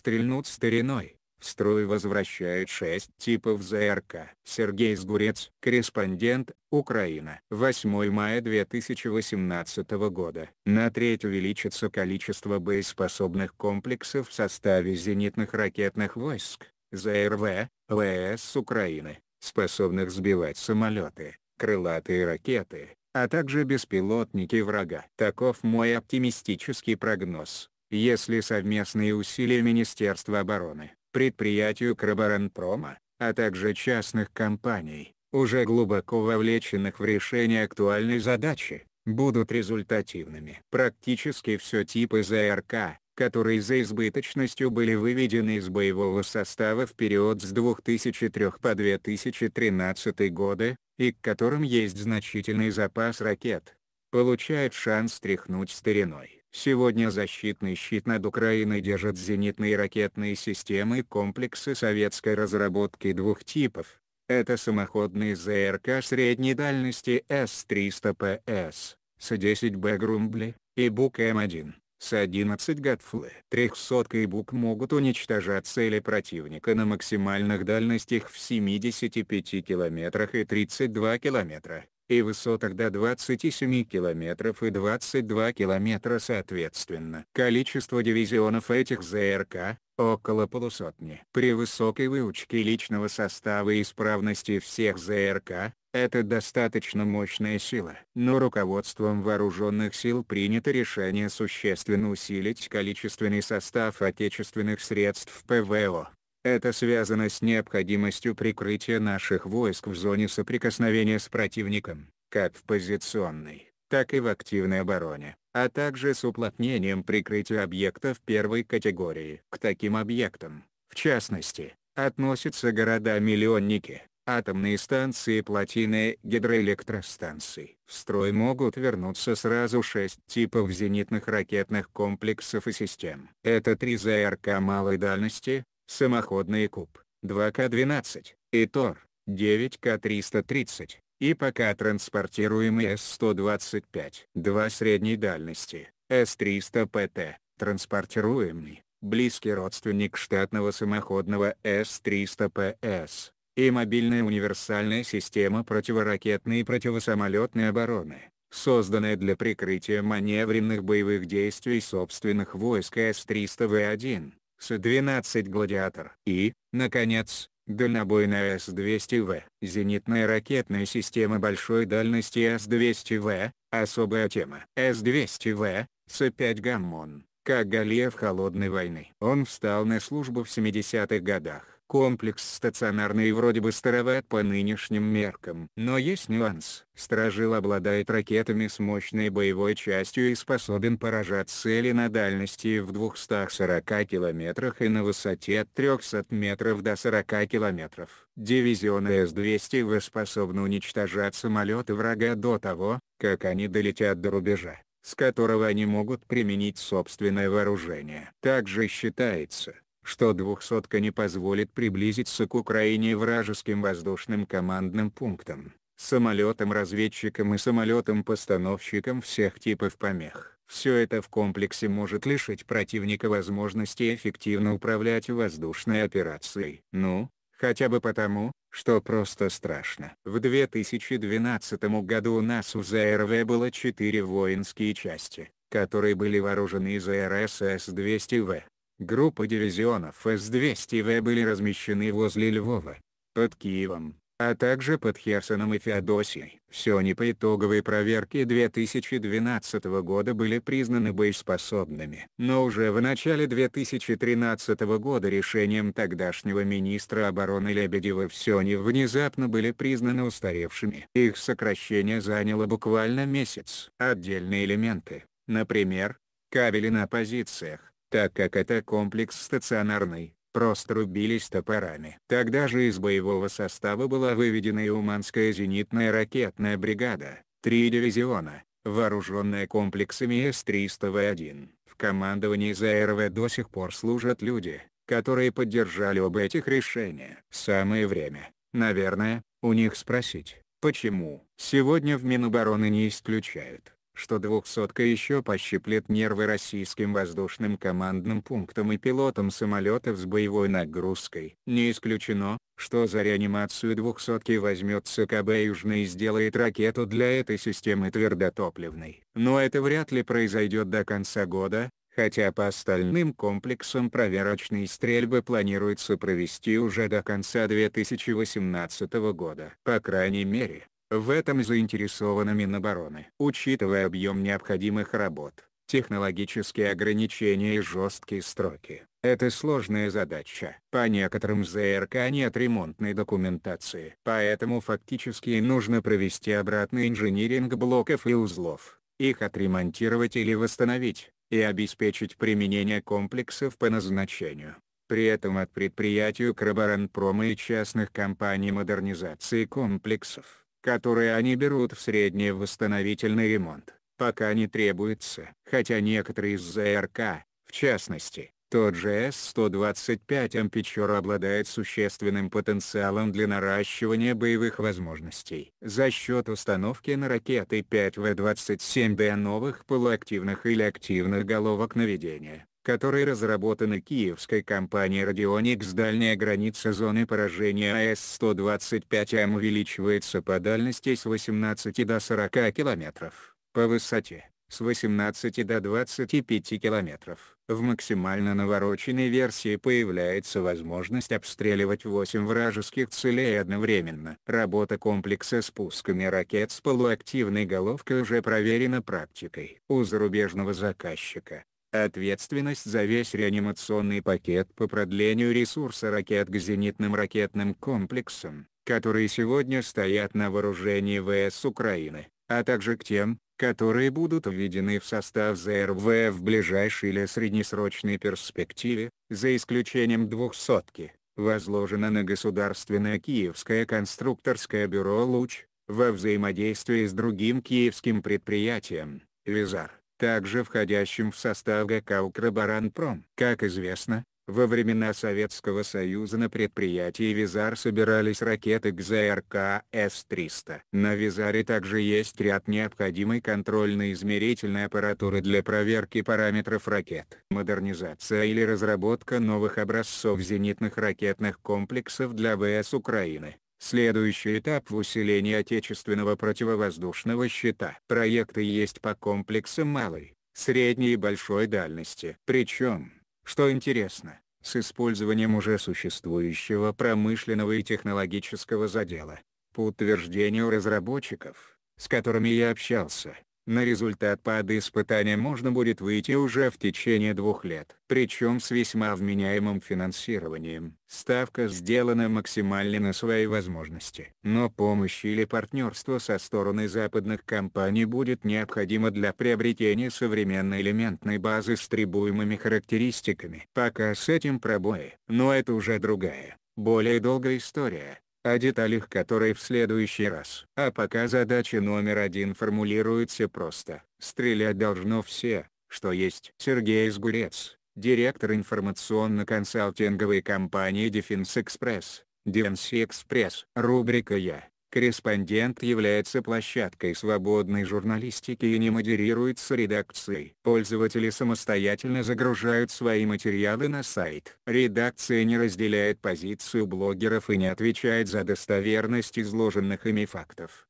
стрельнут стариной. В строй возвращают шесть типов ЗРК. Сергей Сгурец, корреспондент, Украина. 8 мая 2018 года. На треть увеличится количество боеспособных комплексов в составе зенитных ракетных войск, ЗРВ, ВС Украины, способных сбивать самолеты, крылатые ракеты, а также беспилотники врага. Таков мой оптимистический прогноз если совместные усилия Министерства обороны, предприятию Краборонпрома, а также частных компаний, уже глубоко вовлеченных в решение актуальной задачи, будут результативными. Практически все типы ЗРК, которые за избыточностью были выведены из боевого состава в период с 2003 по 2013 годы, и к которым есть значительный запас ракет, получают шанс тряхнуть стариной. Сегодня защитный щит над Украиной держат зенитные ракетные системы и комплексы советской разработки двух типов. Это самоходные ЗРК средней дальности С-300ПС, С-10Б Грумбли, и Бук М1, С-11 Гатфлы. Трехсотка и Бук могут уничтожать цели противника на максимальных дальностях в 75 километрах и 32 километра и высотах до 27 километров и 22 километра, соответственно. Количество дивизионов этих ЗРК – около полусотни. При высокой выучке личного состава и исправности всех ЗРК, это достаточно мощная сила. Но руководством вооруженных сил принято решение существенно усилить количественный состав отечественных средств ПВО. Это связано с необходимостью прикрытия наших войск в зоне соприкосновения с противником, как в позиционной, так и в активной обороне, а также с уплотнением прикрытия объектов первой категории. К таким объектам, в частности, относятся города-миллионники, атомные станции плотины гидроэлектростанций. В строй могут вернуться сразу шесть типов зенитных ракетных комплексов и систем. Это три ЗРК малой дальности, самоходные Куб, 2К-12, и Тор, 9К-330, и пока транспортируемый С-125. Два средней дальности, С-300ПТ, транспортируемый, близкий родственник штатного самоходного С-300ПС, и мобильная универсальная система противоракетной и противосамолетной обороны, созданная для прикрытия маневренных боевых действий собственных войск С-300В1. С 12 «Гладиатор» и, наконец, дальнобойная С-200В. Зенитная ракетная система большой дальности С-200В – особая тема. С-200В – С-5 «Гаммон», как Галия холодной войны. Он встал на службу в 70-х годах. Комплекс стационарный и вроде бы староват по нынешним меркам. Но есть нюанс. СтражиЛ обладает ракетами с мощной боевой частью и способен поражать цели на дальности в 240 километрах и на высоте от 300 метров до 40 километров. Дивизион с 200 вы способны уничтожать самолеты врага до того, как они долетят до рубежа с которого они могут применить собственное вооружение. Также считается, что двухсотка не позволит приблизиться к Украине вражеским воздушным командным пунктам, самолетам-разведчикам и самолетам-постановщикам всех типов помех. Все это в комплексе может лишить противника возможности эффективно управлять воздушной операцией. Ну, хотя бы потому, что просто страшно. В 2012 году у нас в ЗРВ было 4 воинские части, которые были вооружены из РСС-200В. Группы дивизионов С-200В были размещены возле Львова, под Киевом, а также под Херсоном и Феодосией. Все они по итоговой проверке 2012 года были признаны боеспособными. Но уже в начале 2013 года решением тогдашнего министра обороны Лебедева все они внезапно были признаны устаревшими. Их сокращение заняло буквально месяц. Отдельные элементы, например, кабели на позициях, так как это комплекс стационарный, просто рубились топорами. Тогда же из боевого состава была выведена и Уманская зенитная ракетная бригада, три дивизиона, вооруженная комплексами С-301. В командовании ЗРВ до сих пор служат люди, которые поддержали оба этих решения. Самое время, наверное, у них спросить, почему сегодня в Минобороны не исключают что двухсотка еще пощиплет нервы российским воздушным командным пунктам и пилотам самолетов с боевой нагрузкой. Не исключено, что за реанимацию двухсотки возьмет КБ Южный и сделает ракету для этой системы твердотопливной. Но это вряд ли произойдет до конца года, хотя по остальным комплексам проверочные стрельбы планируется провести уже до конца 2018 года. По крайней мере, в этом заинтересованы Минобороны. Учитывая объем необходимых работ, технологические ограничения и жесткие строки, это сложная задача. По некоторым ЗРК нет ремонтной документации. Поэтому фактически нужно провести обратный инжиниринг блоков и узлов, их отремонтировать или восстановить, и обеспечить применение комплексов по назначению. При этом от предприятию Крабаранпрома и частных компаний модернизации комплексов которые они берут в среднем восстановительный ремонт, пока не требуется. Хотя некоторые из ЗРК, в частности, тот же С-125 Ампичор обладает существенным потенциалом для наращивания боевых возможностей. За счет установки на ракеты 5В-27Д новых полуактивных или активных головок наведения, которые разработаны киевской компанией Radionix дальняя граница зоны поражения АС-125М увеличивается по дальности с 18 до 40 км, по высоте с 18 до 25 км. В максимально навороченной версии появляется возможность обстреливать 8 вражеских целей одновременно. Работа комплекса спусками ракет с полуактивной головкой уже проверена практикой у зарубежного заказчика. Ответственность за весь реанимационный пакет по продлению ресурса ракет к зенитным ракетным комплексам, которые сегодня стоят на вооружении ВС Украины, а также к тем, которые будут введены в состав ЗРВ в ближайшей или среднесрочной перспективе, за исключением двухсотки, возложена на Государственное Киевское конструкторское бюро «Луч», во взаимодействии с другим киевским предприятием, «Визар» также входящим в состав ГК «Укроборонпром». Как известно, во времена Советского Союза на предприятии «Визар» собирались ракеты ГЗРК С-300. На «Визаре» также есть ряд необходимой контрольно-измерительной аппаратуры для проверки параметров ракет. Модернизация или разработка новых образцов зенитных ракетных комплексов для ВС Украины Следующий этап в усилении отечественного противовоздушного щита. Проекты есть по комплексам малой, средней и большой дальности. Причем, что интересно, с использованием уже существующего промышленного и технологического задела. По утверждению разработчиков, с которыми я общался, на результат ПАД испытания можно будет выйти уже в течение двух лет. Причем с весьма вменяемым финансированием. Ставка сделана максимально на свои возможности. Но помощь или партнерство со стороны западных компаний будет необходимо для приобретения современной элементной базы с требуемыми характеристиками. Пока с этим пробои. Но это уже другая, более долгая история о деталях которой в следующий раз. А пока задача номер один формулируется просто. Стрелять должно все, что есть. Сергей Сгурец, директор информационно-консалтинговой компании Defense Express, DNC Express. Рубрика «Я». Корреспондент является площадкой свободной журналистики и не модерируется редакцией. Пользователи самостоятельно загружают свои материалы на сайт. Редакция не разделяет позицию блогеров и не отвечает за достоверность изложенных ими фактов.